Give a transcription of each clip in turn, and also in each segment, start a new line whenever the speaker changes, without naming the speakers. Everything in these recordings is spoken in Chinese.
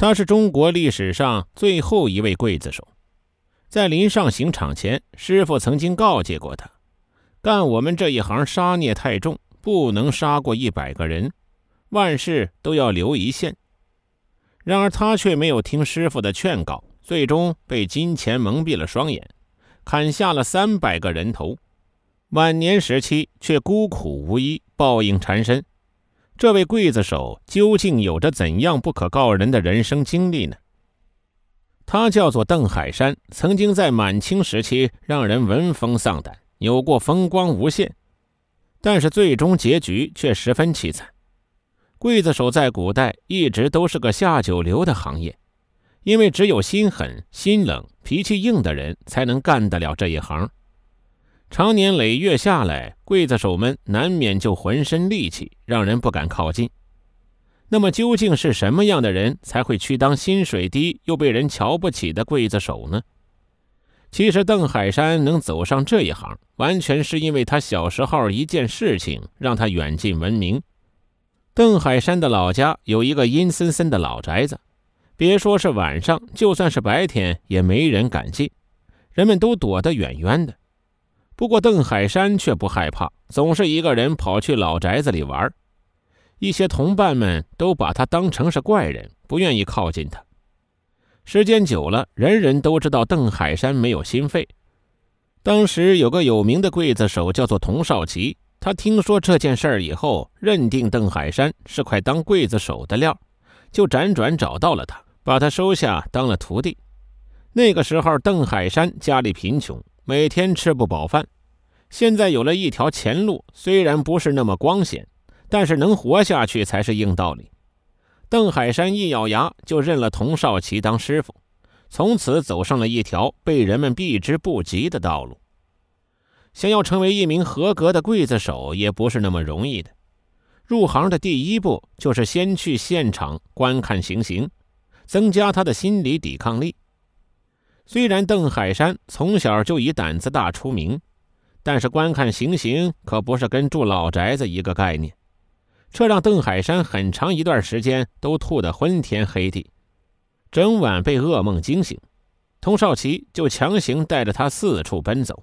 他是中国历史上最后一位刽子手，在临上刑场前，师傅曾经告诫过他，干我们这一行杀孽太重，不能杀过一百个人，万事都要留一线。然而他却没有听师傅的劝告，最终被金钱蒙蔽了双眼，砍下了三百个人头。晚年时期却孤苦无依，报应缠身。这位刽子手究竟有着怎样不可告人的人生经历呢？他叫做邓海山，曾经在满清时期让人闻风丧胆，有过风光无限，但是最终结局却十分凄惨。刽子手在古代一直都是个下九流的行业，因为只有心狠、心冷、脾气硬的人才能干得了这一行。常年累月下来，刽子手们难免就浑身戾气，让人不敢靠近。那么，究竟是什么样的人才会去当薪水低又被人瞧不起的刽子手呢？其实，邓海山能走上这一行，完全是因为他小时候一件事情让他远近闻名。邓海山的老家有一个阴森森的老宅子，别说是晚上，就算是白天也没人敢进，人们都躲得远远的。不过，邓海山却不害怕，总是一个人跑去老宅子里玩。一些同伴们都把他当成是怪人，不愿意靠近他。时间久了，人人都知道邓海山没有心肺。当时有个有名的刽子手叫做童少奇，他听说这件事儿以后，认定邓海山是块当刽子手的料，就辗转找到了他，把他收下当了徒弟。那个时候，邓海山家里贫穷。每天吃不饱饭，现在有了一条前路，虽然不是那么光鲜，但是能活下去才是硬道理。邓海山一咬牙，就认了童少奇当师傅，从此走上了一条被人们避之不及的道路。想要成为一名合格的刽子手，也不是那么容易的。入行的第一步，就是先去现场观看行刑，增加他的心理抵抗力。虽然邓海山从小就以胆子大出名，但是观看行刑可不是跟住老宅子一个概念，这让邓海山很长一段时间都吐得昏天黑地，整晚被噩梦惊醒。童少奇就强行带着他四处奔走，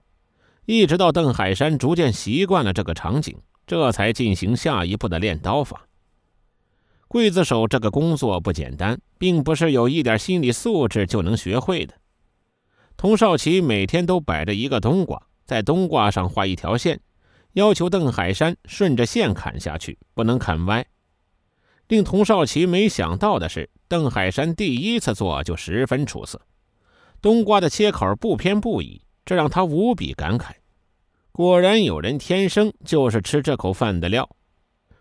一直到邓海山逐渐习惯了这个场景，这才进行下一步的练刀法。刽子手这个工作不简单，并不是有一点心理素质就能学会的。童少奇每天都摆着一个冬瓜，在冬瓜上画一条线，要求邓海山顺着线砍下去，不能砍歪。令童少奇没想到的是，邓海山第一次做就十分出色，冬瓜的切口不偏不倚，这让他无比感慨。果然，有人天生就是吃这口饭的料。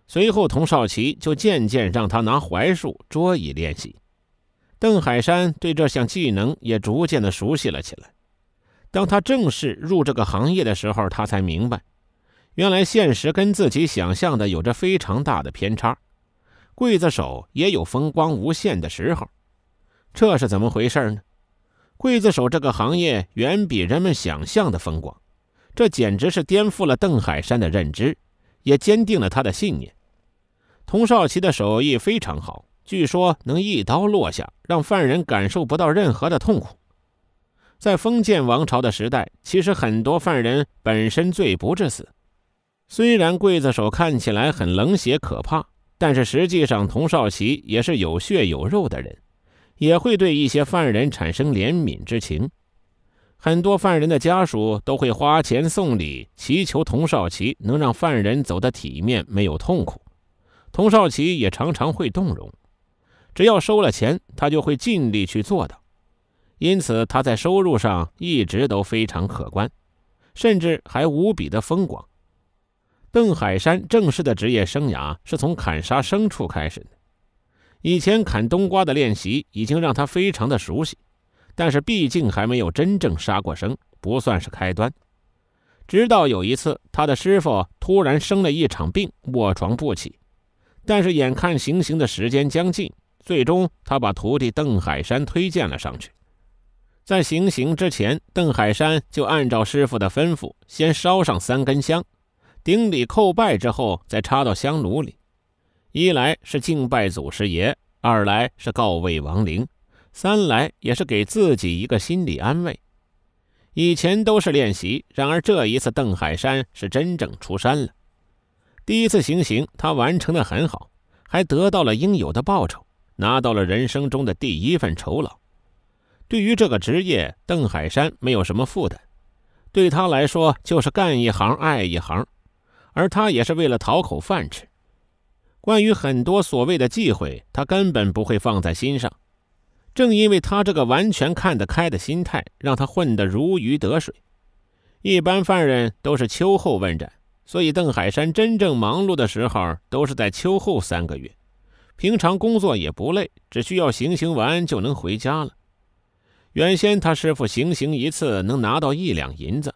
随后，童少奇就渐渐让他拿槐树、桌椅练习。邓海山对这项技能也逐渐的熟悉了起来。当他正式入这个行业的时候，他才明白，原来现实跟自己想象的有着非常大的偏差。刽子手也有风光无限的时候，这是怎么回事呢？刽子手这个行业远比人们想象的风光，这简直是颠覆了邓海山的认知，也坚定了他的信念。童少奇的手艺非常好。据说能一刀落下，让犯人感受不到任何的痛苦。在封建王朝的时代，其实很多犯人本身罪不至死。虽然刽子手看起来很冷血可怕，但是实际上童少奇也是有血有肉的人，也会对一些犯人产生怜悯之情。很多犯人的家属都会花钱送礼，祈求童少奇能让犯人走得体面，没有痛苦。童少奇也常常会动容。只要收了钱，他就会尽力去做到。因此，他在收入上一直都非常可观，甚至还无比的风光。邓海山正式的职业生涯是从砍杀牲畜开始的。以前砍冬瓜的练习已经让他非常的熟悉，但是毕竟还没有真正杀过生，不算是开端。直到有一次，他的师傅突然生了一场病，卧床不起。但是眼看行刑的时间将近。最终，他把徒弟邓海山推荐了上去。在行刑之前，邓海山就按照师傅的吩咐，先烧上三根香，顶礼叩拜之后，再插到香炉里。一来是敬拜祖师爷，二来是告慰亡灵，三来也是给自己一个心理安慰。以前都是练习，然而这一次，邓海山是真正出山了。第一次行刑，他完成的很好，还得到了应有的报酬。拿到了人生中的第一份酬劳，对于这个职业，邓海山没有什么负担。对他来说，就是干一行爱一行，而他也是为了讨口饭吃。关于很多所谓的忌讳，他根本不会放在心上。正因为他这个完全看得开的心态，让他混得如鱼得水。一般犯人都是秋后问斩，所以邓海山真正忙碌的时候，都是在秋后三个月。平常工作也不累，只需要行刑完就能回家了。原先他师傅行刑一次能拿到一两银子，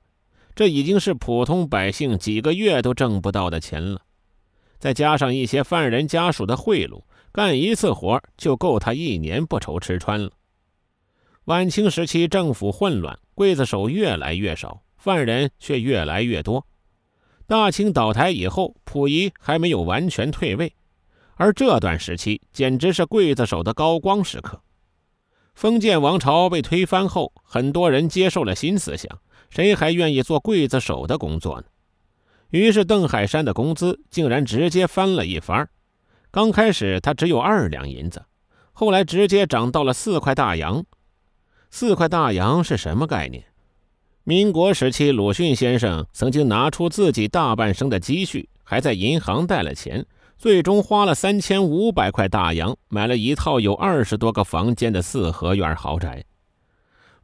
这已经是普通百姓几个月都挣不到的钱了。再加上一些犯人家属的贿赂，干一次活就够他一年不愁吃穿了。晚清时期，政府混乱，刽子手越来越少，犯人却越来越多。大清倒台以后，溥仪还没有完全退位。而这段时期简直是刽子手的高光时刻。封建王朝被推翻后，很多人接受了新思想，谁还愿意做刽子手的工作呢？于是，邓海山的工资竟然直接翻了一番。刚开始他只有二两银子，后来直接涨到了四块大洋。四块大洋是什么概念？民国时期，鲁迅先生曾经拿出自己大半生的积蓄，还在银行贷了钱。最终花了三千五百块大洋，买了一套有二十多个房间的四合院豪宅。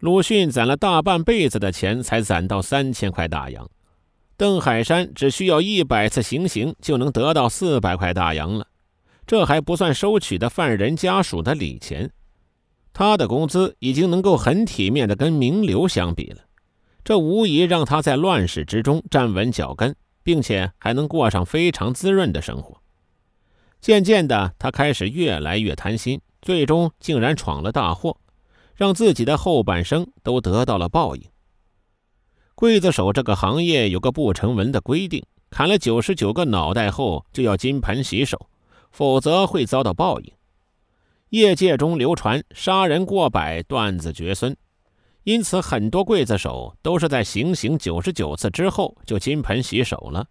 鲁迅攒了大半辈子的钱，才攒到三千块大洋。邓海山只需要一百次行刑，就能得到四百块大洋了。这还不算收取的犯人家属的礼钱。他的工资已经能够很体面的跟名流相比了。这无疑让他在乱世之中站稳脚跟，并且还能过上非常滋润的生活。渐渐的，他开始越来越贪心，最终竟然闯了大祸，让自己的后半生都得到了报应。刽子手这个行业有个不成文的规定：砍了九十九个脑袋后就要金盆洗手，否则会遭到报应。业界中流传“杀人过百，断子绝孙”，因此很多刽子手都是在行刑九十九次之后就金盆洗手了。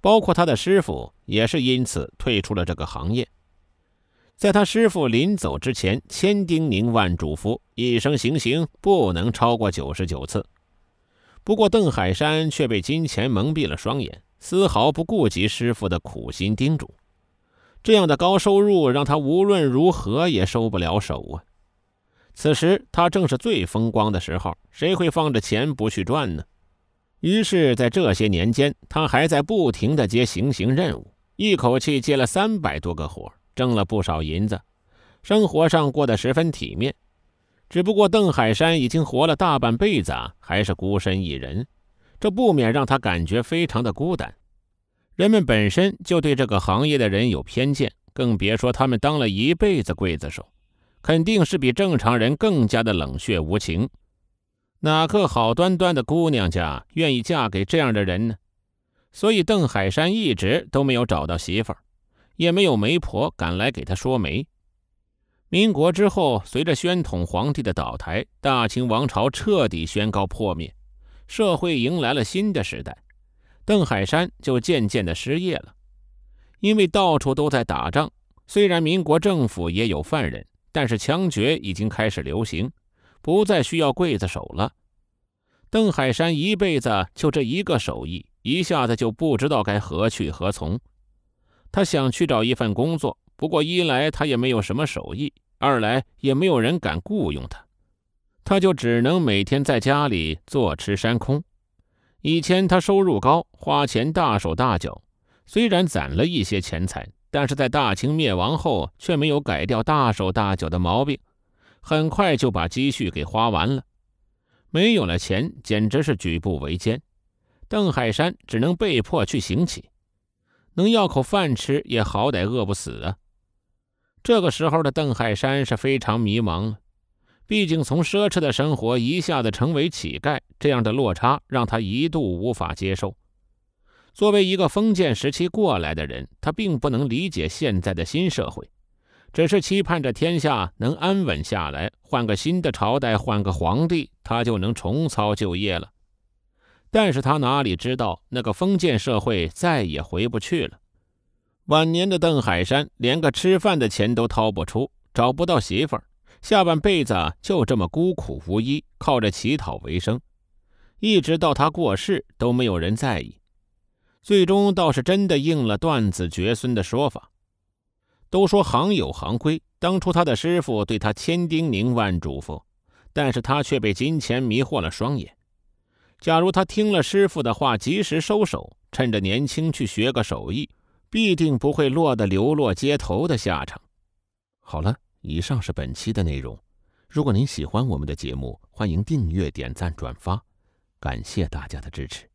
包括他的师傅也是因此退出了这个行业。在他师傅临走之前，千叮咛万嘱咐，一生行刑不能超过九十九次。不过邓海山却被金钱蒙蔽了双眼，丝毫不顾及师傅的苦心叮嘱。这样的高收入让他无论如何也收不了手啊！此时他正是最风光的时候，谁会放着钱不去赚呢？于是，在这些年间，他还在不停的接行刑任务，一口气接了三百多个活，挣了不少银子，生活上过得十分体面。只不过，邓海山已经活了大半辈子，还是孤身一人，这不免让他感觉非常的孤单。人们本身就对这个行业的人有偏见，更别说他们当了一辈子刽子手，肯定是比正常人更加的冷血无情。哪个好端端的姑娘家愿意嫁给这样的人呢？所以邓海山一直都没有找到媳妇儿，也没有媒婆赶来给他说媒。民国之后，随着宣统皇帝的倒台，大清王朝彻底宣告破灭，社会迎来了新的时代。邓海山就渐渐的失业了，因为到处都在打仗。虽然民国政府也有犯人，但是枪决已经开始流行。不再需要刽子手了。邓海山一辈子就这一个手艺，一下子就不知道该何去何从。他想去找一份工作，不过一来他也没有什么手艺，二来也没有人敢雇佣他，他就只能每天在家里坐吃山空。以前他收入高，花钱大手大脚，虽然攒了一些钱财，但是在大清灭亡后，却没有改掉大手大脚的毛病。很快就把积蓄给花完了，没有了钱，简直是举步维艰。邓海山只能被迫去行乞，能要口饭吃也好歹饿不死啊。这个时候的邓海山是非常迷茫了，毕竟从奢侈的生活一下子成为乞丐，这样的落差让他一度无法接受。作为一个封建时期过来的人，他并不能理解现在的新社会。只是期盼着天下能安稳下来，换个新的朝代，换个皇帝，他就能重操旧业了。但是他哪里知道，那个封建社会再也回不去了。晚年的邓海山连个吃饭的钱都掏不出，找不到媳妇儿，下半辈子就这么孤苦无依，靠着乞讨为生，一直到他过世都没有人在意。最终倒是真的应了“断子绝孙”的说法。都说行有行规，当初他的师傅对他千叮咛万嘱咐，但是他却被金钱迷惑了双眼。假如他听了师傅的话，及时收手，趁着年轻去学个手艺，必定不会落得流落街头的下场。好了，以上是本期的内容。如果您喜欢我们的节目，欢迎订阅、点赞、转发，感谢大家的支持。